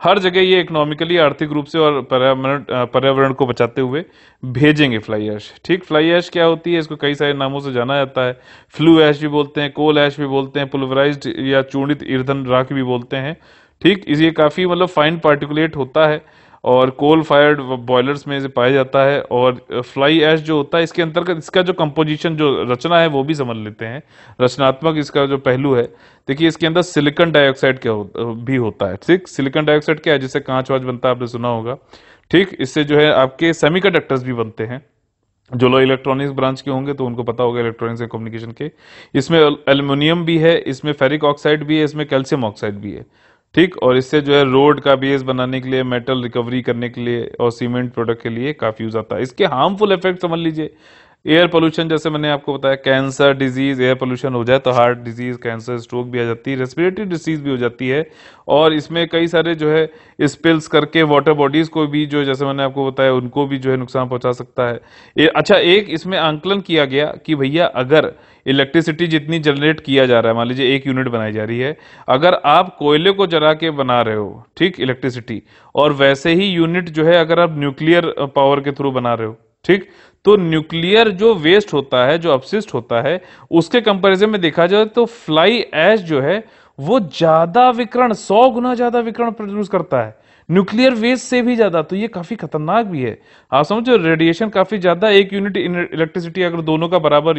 हर जगह ये इकोनॉमिकली आर्थिक रूप से और पर्यावरण को बचाते हुए भेजेंगे फ्लाई ऐश ठीक फ्लाई ऐश क्या होती है इसको कई सारे नामों से जाना जाता है फ्लू ऐश भी बोलते हैं कोल ऐश भी बोलते हैं पुलवराइज या चूड़ित ईर्धन राख भी बोलते हैं ठीक ये काफी मतलब फाइन पार्टिकुलेट होता है और कोल फायर्ड बॉयलर्स में इसे पाया जाता है और फ्लाई ऐश जो होता है इसके अंतर्गत इसका जो कंपोजिशन जो रचना है वो भी समझ लेते हैं रचनात्मक इसका जो पहलू है देखिए इसके अंदर सिलिकन डाइऑक्साइड क्या भी होता है ठीक सिलिकन डाइऑक्साइड क्या है जिससे कांच वाच बनता है आपने सुना होगा ठीक इससे जो है आपके कंडक्टर्स भी बनते हैं जो लोग इलेक्ट्रॉनिक्स ब्रांच के होंगे तो उनको पता होगा इलेक्ट्रॉनिक्स एंड कम्युनिकेशन के इसमें एल्यूमिनियम भी है इसमें फेरिक ऑक्साइड भी है इसमें कैल्शियम ऑक्साइड भी है ठीक और इससे जो है रोड का बेस बनाने के लिए मेटल रिकवरी करने के लिए और सीमेंट प्रोडक्ट के लिए काफ़ी यूज़ आता है इसके हार्मफुल इफेक्ट समझ लीजिए एयर पोल्यूशन जैसे मैंने आपको बताया कैंसर डिजीज एयर पोल्यूशन हो जाए तो हार्ट डिजीज कैंसर स्ट्रोक भी आ जाती है रेस्पिरेटरी डिजीज भी हो जाती है और इसमें कई सारे जो है स्पिल्स करके वाटर बॉडीज को भी जो जैसे मैंने आपको बताया उनको भी जो है नुकसान पहुंचा सकता है ए, अच्छा एक इसमें आंकलन किया गया कि भैया अगर इलेक्ट्रिसिटी जितनी जनरेट किया जा रहा है मान लीजिए एक यूनिट बनाई जा रही है अगर आप कोयले को जरा के बना रहे हो ठीक इलेक्ट्रिसिटी और वैसे ही यूनिट जो है अगर आप न्यूक्लियर पावर के थ्रू बना रहे हो ठीक तो न्यूक्लियर जो वेस्ट होता है जो अपशिष्ट होता है उसके कंपैरिजन में देखा जाए तो फ्लाई एश जो है वो ज्यादा विकरण सौ गुना ज्यादा विकरण प्रोड्यूस करता है न्यूक्लियर वेस्ट से भी ज्यादा तो ये काफी खतरनाक भी है आप समझो रेडिएशन काफी ज्यादा एक यूनिट इलेक्ट्रिसिटी अगर दोनों का बराबर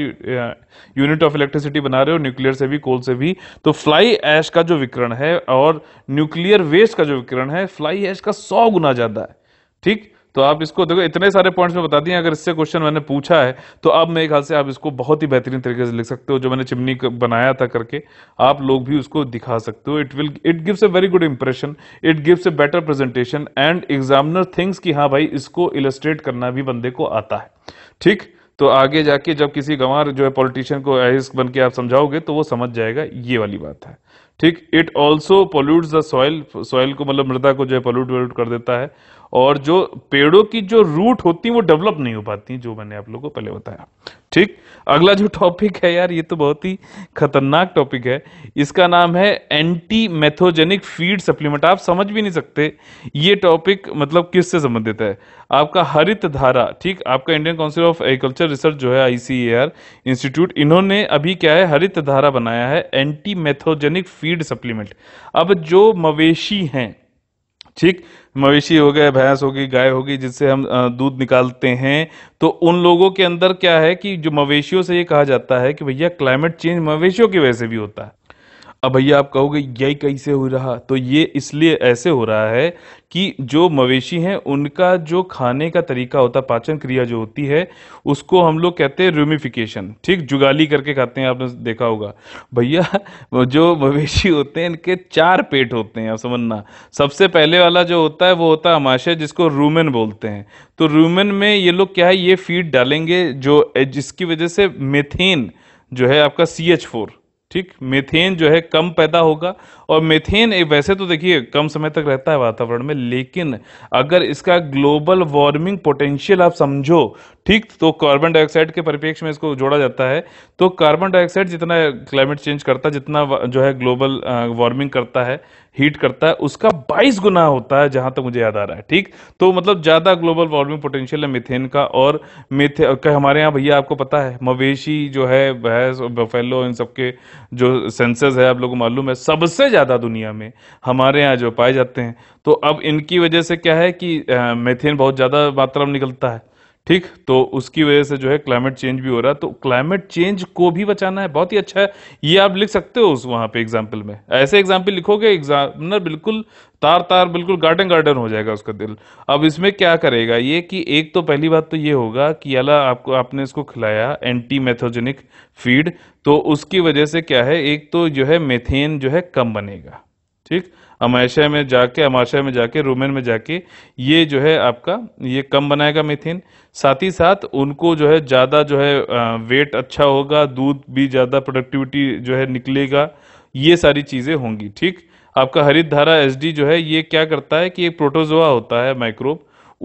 यूनिट ऑफ इलेक्ट्रिसिटी बना रहे हो न्यूक्लियर से भी कोल से भी तो फ्लाई एश का जो विकरण है और न्यूक्लियर वेस्ट का जो विकरण है फ्लाई एश का सौ गुना ज्यादा है ठीक तो आप इसको देखो इतने सारे पॉइंट्स में बता दिए अगर इससे क्वेश्चन मैंने पूछा है तो अब मेरे ख्याल से आप इसको बहुत ही बेहतरीन तरीके से लिख सकते हो जो मैंने चिमनी बनाया था करके आप लोग भी उसको दिखा सकते हो it will it gives a very good impression it gives a better presentation and examiner thinks कि हाँ भाई इसको इलस्ट्रेट करना भी बंदे को आता है ठीक तो आगे जाके जब किसी गंवार जो है पॉलिटिशियन को आहिस बन के आप समझाओगे तो वो समझ जाएगा ये वाली बात है ठीक it also pollute the soil soil को मतलब मृदा को जो है पोल्यूट वोल्यूट कर देता है और जो पेड़ों की जो रूट होती है वो डेवलप नहीं हो पाती जो मैंने आप लोगों को पहले बताया ठीक अगला जो टॉपिक है यार ये तो बहुत ही खतरनाक टॉपिक है इसका नाम है एंटी मैथोजेनिक फीड सप्लीमेंट आप समझ भी नहीं सकते ये टॉपिक मतलब किससे संबंधित है आपका हरित धारा ठीक आपका Indian council of agriculture research जो है आईसीएआर इंस्टीट्यूट e इन्होंने अभी क्या है हरित धारा बनाया है एंटी मैथोजेनिक फीड सप्लीमेंट अब जो मवेशी हैं ठीक मवेशी हो गए भैंस होगी गाय होगी जिससे हम दूध निकालते हैं तो उन लोगों के अंदर क्या है कि जो मवेशियों से ये कहा जाता है कि भैया क्लाइमेट चेंज मवेशियों की वजह से भी होता है अब भैया आप कहोगे यही कैसे हो रहा तो ये इसलिए ऐसे हो रहा है कि जो मवेशी हैं उनका जो खाने का तरीका होता है पाचन क्रिया जो होती है उसको हम लोग कहते हैं रूमिफिकेशन ठीक जुगाली करके खाते हैं आपने देखा होगा भैया जो मवेशी होते हैं इनके चार पेट होते हैं आप समझना सबसे पहले वाला जो होता है वो होता है हमाशय जिसको रूमेन बोलते हैं तो रूमेन में ये लोग क्या है ये फीड डालेंगे जो जिसकी वजह से मेथेन जो है आपका सी एच फोर ठीक मेथेन जो है कम पैदा होगा और मेथेन वैसे तो देखिए कम समय तक रहता है वातावरण में लेकिन अगर इसका ग्लोबल वार्मिंग पोटेंशियल आप समझो ठीक तो कार्बन डाइऑक्साइड के परिपेक्ष में इसको जोड़ा जाता है तो कार्बन डाइऑक्साइड जितना क्लाइमेट चेंज करता है जितना जो है ग्लोबल वार्मिंग करता है हीट करता है उसका 22 गुना होता है जहां तक तो मुझे याद आ रहा है ठीक तो मतलब ज़्यादा ग्लोबल वार्मिंग पोटेंशियल है मिथेन का और मिथे हमारे यहाँ भैया आपको पता है मवेशी जो है भैंस बफेलो इन सबके जो सेंसर्स है आप लोगों को मालूम है सबसे ज़्यादा दुनिया में हमारे यहाँ जो पाए जाते हैं तो अब इनकी वजह से क्या है कि मिथेन बहुत ज़्यादा मात्रा में निकलता है ठीक तो उसकी वजह से जो है क्लाइमेट चेंज भी हो रहा है तो क्लाइमेट चेंज को भी बचाना है बहुत ही अच्छा है ये आप लिख सकते हो उस वहां पे एग्जाम्पल में ऐसे एग्जाम्पल लिखोगे एग्जामिनर बिल्कुल तार तार बिल्कुल गार्डन गार्डन हो जाएगा उसका दिल अब इसमें क्या करेगा ये कि एक तो पहली बात तो ये होगा कि अला आपको आपने इसको खिलाया एंटी मैथोजेनिक फीड तो उसकी वजह से क्या है एक तो जो है मेथेन जो है कम बनेगा ठीक अमाशय में जाके अमाशय में जाके रूमेन में जाके ये जो है आपका ये कम बनाएगा मिथिन साथ ही साथ उनको जो है ज़्यादा जो है वेट अच्छा होगा दूध भी ज़्यादा प्रोडक्टिविटी जो है निकलेगा ये सारी चीज़ें होंगी ठीक आपका हरित धारा एसडी जो है ये क्या करता है कि एक प्रोटोजोआ होता है माइक्रोब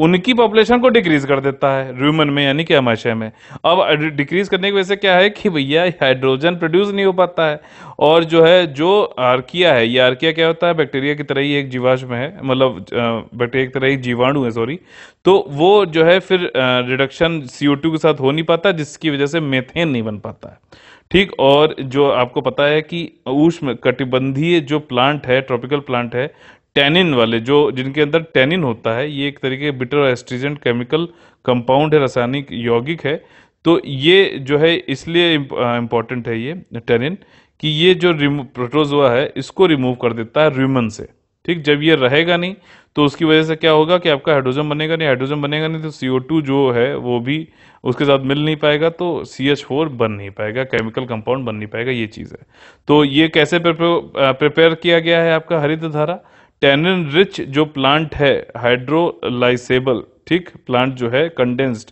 उनकी पॉपुलेशन को डिक्रीज कर देता है ह्यूमन में यानी कि अमाशय में अब डिक्रीज करने की वजह से क्या है कि भैया हाइड्रोजन प्रोड्यूस नहीं हो पाता है और जो है जो आर्किया है ये आर्किया क्या होता है बैक्टीरिया की तरह ही एक जीवाश्म है मतलब बैक्टीरिया की तरह ही जीवाणु है सॉरी तो वो जो है फिर रिडक्शन सीओ के साथ हो नहीं पाता जिसकी वजह से मेथेन नहीं बन पाता है ठीक और जो आपको पता है कि ऊष्म कटिबंधीय जो प्लांट है ट्रॉपिकल प्लांट है टैनिन वाले जो जिनके अंदर टैनिन होता है ये एक तरीके बिटर एस्ट्रीजेंट केमिकल कंपाउंड है रासायनिक यौगिक है तो ये जो है इसलिए इम्पॉर्टेंट है ये टेनिन कि ये जो प्रोटोजोआ है इसको रिमूव कर देता है र्यूमन से ठीक जब ये रहेगा नहीं तो उसकी वजह से क्या होगा कि आपका हाइड्रोजन बनेगा नहीं हाइड्रोजन बनेगा नहीं तो सी जो है वो भी उसके साथ मिल नहीं पाएगा तो सी बन नहीं पाएगा केमिकल कंपाउंड बन नहीं पाएगा ये चीज़ है तो ये कैसे प्रिपेयर किया गया है आपका हरित धारा टेनिन रिच जो प्लांट है हाइड्रोलाइसेबल ठीक प्लांट जो है कंडेंस्ड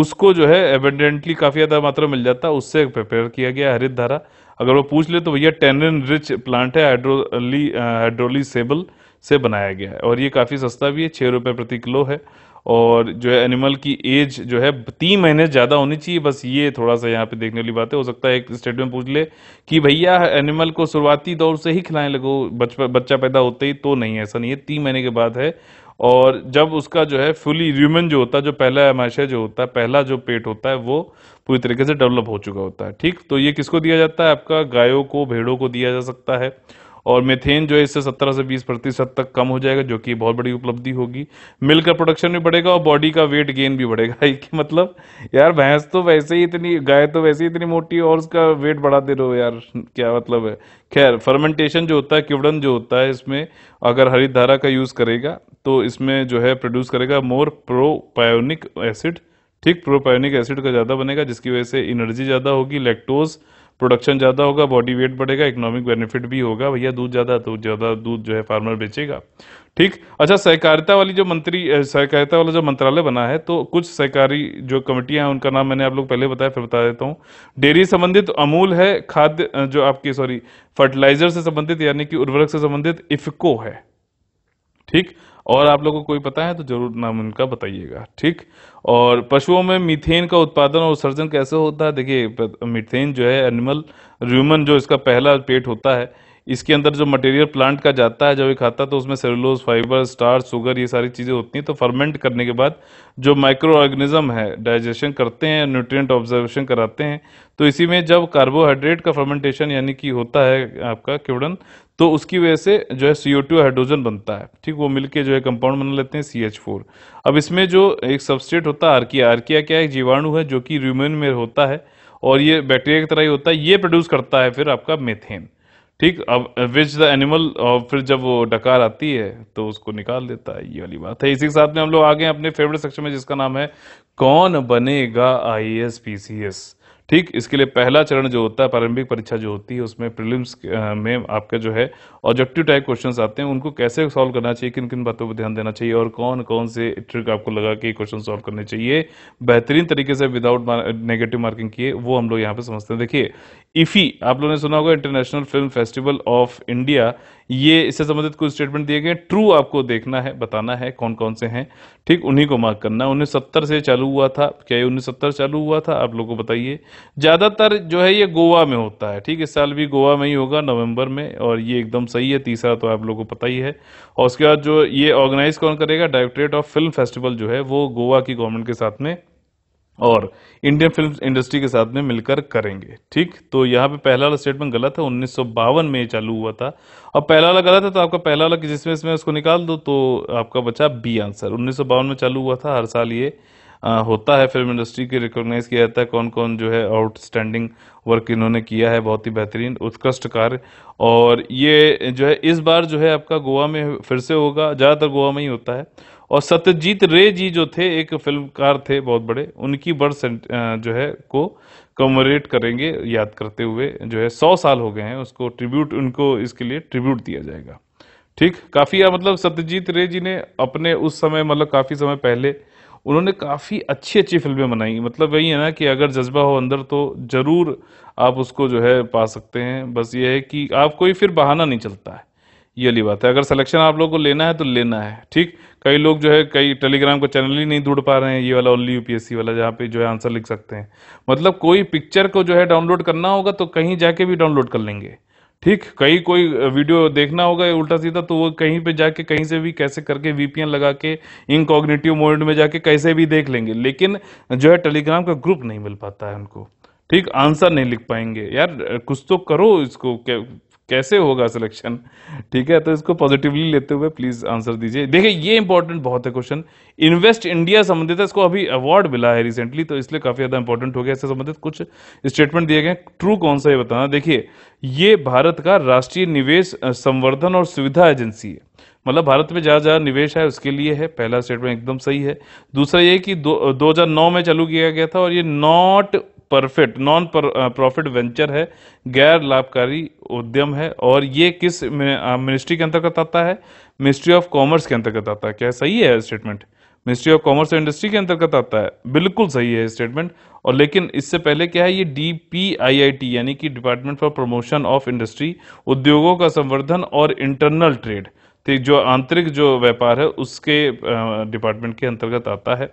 उसको जो है एविडेंटली काफ़ी ज़्यादा मात्रा मिल जाता है उससे प्रिपेयर किया गया हरित धारा अगर वो पूछ ले तो भैया टेनिन रिच प्लांट है हाइड्रोली हाइड्रोलीसेबल से बनाया गया है और ये काफ़ी सस्ता भी है छह रुपए प्रति किलो है और जो है एनिमल की एज जो है तीन महीने ज़्यादा होनी चाहिए बस ये थोड़ा सा यहाँ पे देखने वाली बात है हो सकता है एक स्टेटमेंट पूछ ले कि भैया एनिमल को शुरुआती दौर से ही खिलाने लगो बच्चा बच्चा पैदा होते ही तो नहीं ऐसा नहीं है तीन महीने के बाद है और जब उसका जो है फुली ह्यूमन जो होता है जो पहला एमाशय जो होता है पहला जो पेट होता है वो पूरी तरीके से डेवलप हो चुका होता है ठीक तो ये किसको दिया जाता है आपका गायों को भेड़ों को दिया जा सकता है और मेथेन जो है इससे 17 से 20 प्रतिशत तक कम हो जाएगा जो कि बहुत बड़ी उपलब्धि होगी मिल्क का प्रोडक्शन भी बढ़ेगा और बॉडी का वेट गेन भी बढ़ेगा (laughs) कि मतलब यार भैंस तो वैसे ही इतनी गाय तो वैसे ही इतनी मोटी और उसका वेट बढ़ाते रहो यार क्या मतलब है खैर फर्मेंटेशन जो होता है किवड़न जो होता है इसमें अगर हरी धारा का यूज़ करेगा तो इसमें जो है प्रोड्यूस करेगा मोर प्रोपायोनिक एसिड ठीक प्रोपायोनिक एसिड का ज़्यादा बनेगा जिसकी वजह से एनर्जी ज़्यादा होगी लैक्टोज़ प्रोडक्शन ज़्यादा होगा बॉडी वेट बढ़ेगा इकोनॉमिक बेनिफिट भी होगा भैया दूध ज़्यादा तो ज़्यादा दूध जो है फार्मर बेचेगा ठीक अच्छा सहकारिता वाली जो मंत्री सहकारिता वाला जो मंत्रालय बना है तो कुछ सहकारी जो कमेटियां हैं उनका नाम मैंने आप लोग पहले बताया फिर बता देता हूँ डेयरी संबंधित अमूल है खाद्य जो आपकी सॉरी फर्टिलाइजर से संबंधित यानी कि उर्वरक से संबंधित इफको है ठीक और आप लोगों को कोई पता है तो जरूर नाम उनका बताइएगा ठीक और पशुओं में मीथेन का उत्पादन और उत्सर्जन कैसे होता है देखिए मीथेन जो है एनिमल ह्यूमन जो इसका पहला पेट होता है इसके अंदर जो मटेरियल प्लांट का जाता है जब ये खाता है तो उसमें सेलुलोज फाइबर स्टार शुगर ये सारी चीज़ें होती हैं तो फर्मेंट करने के बाद जो माइक्रो ऑर्गेनिज्म है डाइजेशन करते हैं न्यूट्रिएंट ऑब्जर्वेशन कराते हैं तो इसी में जब कार्बोहाइड्रेट का फर्मेंटेशन यानी कि होता है आपका क्योड़न तो उसकी वजह से जो है सी टू हाइड्रोजन बनता है ठीक वो मिलकर जो है कंपाउंड बना लेते हैं सी एच फोर अब इसमें जो एक सबस्टेट होता है आर्किया आर्किया क्या है जीवाणु है जो कि र्यूमिन में होता है और ये बैक्टीरिया की तरह ही होता है ये प्रोड्यूस करता है फिर आपका मेथेन ठीक अब विच द एनिमल और फिर जब वो डकार आती है तो उसको निकाल देता है ये वाली बात है इसी के साथ में हम लोग आगे अपने फेवरेट सेक्शन में जिसका नाम है कौन बनेगा I S P C S ठीक इसके लिए पहला चरण जो होता है प्रारंभिक परीक्षा जो होती है उसमें प्रीलिम्स में आपका जो है ऑब्जेक्टिव टाइप क्वेश्चन आते हैं उनको कैसे सॉल्व करना चाहिए किन किन बातों पर ध्यान देना चाहिए और कौन कौन से ट्रिक आपको लगा कि क्वेश्चन सॉल्व करने चाहिए बेहतरीन तरीके से विदाउट नेगेटिव मार्किंग किए वो हम लोग यहाँ पे समझते हैं देखिए इफ़ी आप लोगों ने सुना होगा international film festival of India ये इससे संबंधित कुछ स्टेटमेंट दिए गए ट्रू आपको देखना है बताना है कौन कौन से हैं ठीक उन्हीं को मार्क करना है उन्नीस सत्तर से चालू हुआ था क्या ये उन्नीस सत्तर चालू हुआ था आप लोगों को बताइए ज़्यादातर जो है ये गोवा में होता है ठीक इस साल भी गोवा में ही होगा नवंबर में और ये एकदम सही है तीसरा तो आप लोग को पता ही है और उसके बाद जो ये ऑर्गेनाइज कौन करेगा डायरेक्टरेट ऑफ फिल्म फेस्टिवल जो है वो गोवा की गवर्नमेंट के साथ में और इंडियन फिल्म इंडस्ट्री के साथ में मिलकर करेंगे ठीक तो यहाँ पे पहला वाला स्टेटमेंट गलत है उन्नीस में ये चालू हुआ था और पहला वाला गलत है तो आपका पहला वाला जिसमें इसमें उसको निकाल दो तो आपका बचा बी आंसर उन्नीस में चालू हुआ था हर साल ये आ, होता है फिल्म इंडस्ट्री के रिकॉग्नाइज किया जाता है कौन कौन जो है आउटस्टैंडिंग वर्क इन्होंने किया है बहुत ही बेहतरीन उत्कृष्ट कार्य और ये जो है इस बार जो है आपका गोवा में फिर से होगा ज़्यादातर गोवा में ही होता है और सत्यजीत रे जी जो थे एक फिल्मकार थे बहुत बड़े उनकी बर्थ जो है को कमरेट करेंगे याद करते हुए जो है सौ साल हो गए हैं उसको ट्रिब्यूट उनको इसके लिए ट्रिब्यूट दिया जाएगा ठीक काफ़ी मतलब सत्यजीत रे जी ने अपने उस समय मतलब काफ़ी समय पहले उन्होंने काफ़ी अच्छी अच्छी फिल्में बनाई मतलब वही है ना कि अगर जज्बा हो अंदर तो ज़रूर आप उसको जो है पा सकते हैं बस ये है कि आप कोई फिर बहाना नहीं चलता है ये अली बात है अगर सिलेक्शन आप लोग को लेना है तो लेना है ठीक कई लोग जो है कई टेलीग्राम का चैनल ही नहीं ढूंढ पा रहे हैं ये वाला ओनली यूपीएससी वाला जहाँ पे जो है आंसर लिख सकते हैं मतलब कोई पिक्चर को जो है डाउनलोड करना होगा तो कहीं जाके भी डाउनलोड कर लेंगे ठीक कहीं कोई वीडियो देखना होगा उल्टा सीधा तो वो कहीं पे जाके कहीं से भी कैसे करके वीपीएन लगा के इनकॉग्निटिव मोड में जाके कैसे भी देख लेंगे लेकिन जो है टेलीग्राम का ग्रुप नहीं मिल पाता है उनको ठीक आंसर नहीं लिख पाएंगे यार कुछ तो करो इसको कैसे होगा सिलेक्शन ठीक है तो इसको पॉजिटिवली लेते हुए प्लीज आंसर दीजिए देखिए ये इंपॉर्टेंट बहुत है क्वेश्चन इन्वेस्ट इंडिया संबंधित इसको अभी अवार्ड मिला है रिसेंटली तो इसलिए काफी ज्यादा इंपॉर्टेंट हो गया इससे संबंधित कुछ स्टेटमेंट दिए गए ट्रू कौन सा ये बताना देखिए ये भारत का राष्ट्रीय निवेश संवर्धन और सुविधा एजेंसी है मतलब भारत में जहाँ जहाँ निवेश है उसके लिए है पहला स्टेटमेंट एकदम सही है दूसरा ये कि दो, दो में चालू किया गया था और ये not perfect non profit venture है गैर लाभकारी उद्यम है और ये किस मिनिस्ट्री uh, के अंतर्गत आता है मिनिस्ट्री ऑफ कॉमर्स के अंतर्गत आता है क्या सही है statement ministry of commerce and industry के अंतर्गत आता है बिल्कुल सही है स्टेटमेंट और लेकिन इससे पहले क्या है ये D P I I T यानी कि department for promotion of industry उद्योगों का संवर्धन और इंटरनल ट्रेड तो जो आंतरिक जो व्यापार है उसके डिपार्टमेंट के अंतर्गत आता है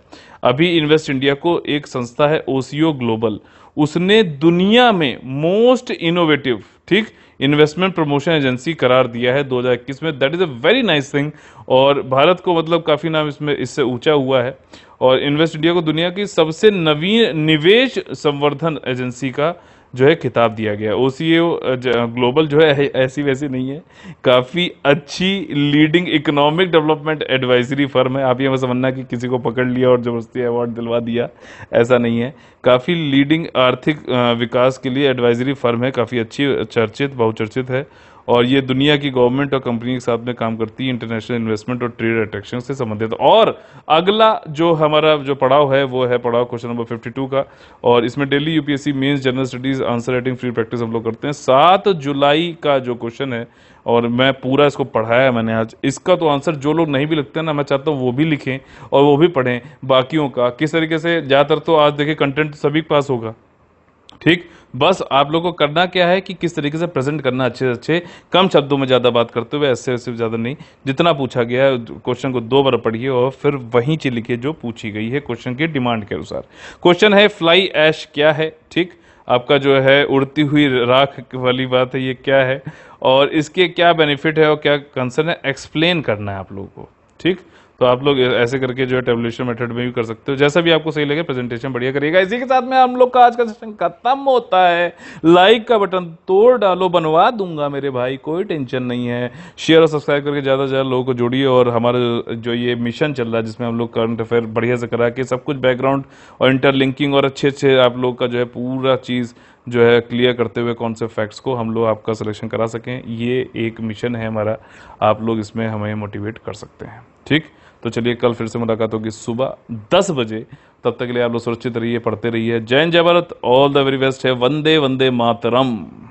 अभी इन्वेस्ट इंडिया को एक संस्था है ओसीओ ग्लोबल उसने दुनिया में मोस्ट इनोवेटिव ठीक इन्वेस्टमेंट प्रमोशन एजेंसी करार दिया है 2021 में that is a very nice thing और भारत को मतलब काफ़ी नाम इसमें इससे ऊंचा हुआ है और इन्वेस्ट इंडिया को दुनिया की सबसे नवीन निवेश संवर्धन एजेंसी का जो है खिताब दिया गया ओ ग्लोबल जो है ऐसी वैसी नहीं है काफ़ी अच्छी leading economic development advisory firm है आप ये मैं समझना कि किसी को पकड़ लिया और ज़बरदस्ती अवार्ड दिलवा दिया ऐसा नहीं है काफ़ी लीडिंग आर्थिक विकास के लिए एडवाइजरी फर्म है काफ़ी अच्छी चर्चित बहुचर्चित है और ये दुनिया की गवर्नमेंट और कंपनी के साथ में काम करती है इंटरनेशनल इन्वेस्टमेंट और ट्रेड अट्रैक्शन से संबंधित और अगला जो हमारा जो पड़ाव है वो है पड़ाव क्वेश्चन नंबर टू का और इसमें daily UPSC mains general studies answer writing free practice हम लोग करते हैं सात जुलाई का जो क्वेश्चन है और मैं पूरा इसको पढ़ाया मैंने आज इसका तो आंसर जो लोग नहीं भी लिखते हैं ना मैं चाहता हूँ वो भी लिखें और वो भी पढ़ें बाकियों का किस तरीके से ज़्यादातर तो आज देखिए कंटेंट सभी के पास होगा ठीक बस आप लोगों को करना क्या है कि किस तरीके से प्रेजेंट करना अच्छे से अच्छे कम शब्दों में ज़्यादा बात करते हुए ऐसे वैसे ज़्यादा नहीं जितना पूछा गया है क्वेश्चन को दो बार पढ़िए और फिर वहीं चीज लिखिए जो पूछी गई है क्वेश्चन की डिमांड के अनुसार क्वेश्चन है फ्लाई ऐश क्या है ठीक आपका जो है उड़ती हुई राख वाली बात है ये क्या है और इसके क्या बेनिफिट है और क्या कंसर्न है एक्सप्लेन करना है आप लोगों को ठीक तो आप लोग ऐसे करके जो है टेबलेशन मेथड में भी कर सकते हो जैसा भी आपको सही लगे प्रेजेंटेशन बढ़िया करिएगा इसी के साथ में हम लोग का आज का सेशन खत्म होता है लाइक का बटन तोड़ डालो बनवा दूंगा मेरे भाई कोई टेंशन नहीं है शेयर और सब्सक्राइब करके ज़्यादा से ज़्यादा लोगों को जोड़िए और हमारा जो ये मिशन चल रहा है जिसमें हम लोग करंट अफेयर बढ़िया से करा के सब कुछ बैकग्राउंड और इंटरलिंकिंग और अच्छे अच्छे आप लोग का जो है पूरा चीज़ जो है क्लियर करते हुए कौन से फैक्ट्स को हम लोग आपका सिलेक्शन करा सकें ये एक मिशन है हमारा आप लोग इसमें हमें मोटिवेट कर सकते हैं ठीक तो चलिए कल फिर से मुलाकात होगी सुबह दस बजे तब तक के लिए आप लोग सुरक्षित रहिए पढ़ते रहिए जय जय Bharat all the very best है वंदे वंदे मातरम